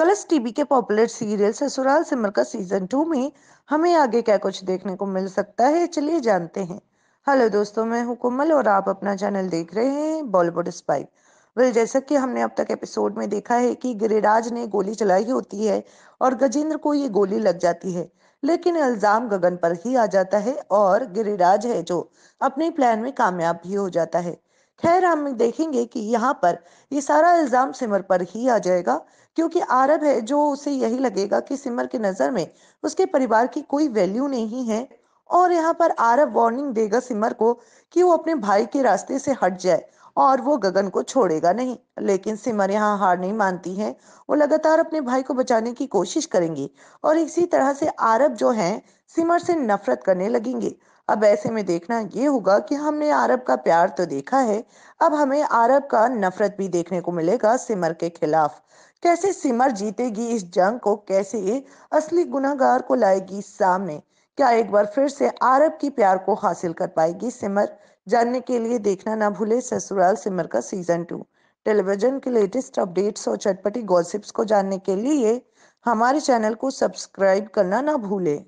colours TV के popular serial Sasural Simar Ka season to में हमें आगे क्या कुछ देखने को मिल सकता है चलिए जानते हैं हेलो दोस्तों मैं हूं कोमल और आप अपना चैनल देख रहे हैं बॉलीवुड स्पाइक वेल जैसा कि हमने अब तक एपिसोड में देखा है कि गिरिराज ने गोली चलाई होती है और गजेंद्र को ये गोली लग जाती है लेकिन इल्जाम गगन पर ही आ जाता है और गिरिराज है जो अपने प्लान में कामयाब भी हो जाता है खैर हम देखेंगे कि यहाँ पर ये सारा इल्ज़ाम सिमर पर ही आ जाएगा क्योंकि आरब है जो उसे यही लगेगा कि सिमर की नज़र में उसके परिवार की कोई वैल्यू नहीं है और यहाँ पर आरब वार्निंग देगा सिमर को कि वो अपने भाई के रास्ते से हट जाए और वो गगन को छोड़ेगा नहीं लेकिन सिमर यहाँ हार नहीं मानती है वो लगातार अपने भाई को बचाने की कोशिश करेंगी और इसी तरह से आरब जो हैं सिमर से नफरत करने लगेंगे अब ऐसे में देखना ये होगा कि हमने अरब का प्यार तो देखा है अब हमें अरब का नफरत भी देखने को मिलेगा सिमर के खिलाफ कैसे सिमर जीतेगी इस जंग को कैसे असली गुनागार को लाएगी सामने क्या एक बार फिर से अरब की प्यार को हासिल कर पाएगी सिमर जानने के लिए देखना ना भूले Sasural Simar Ka season two television के लेटेस्ट अपडेट्स और चटपटी गॉसिप्स को जानने के लिए हमारे चैनल को सब्सक्राइब करना ना भूले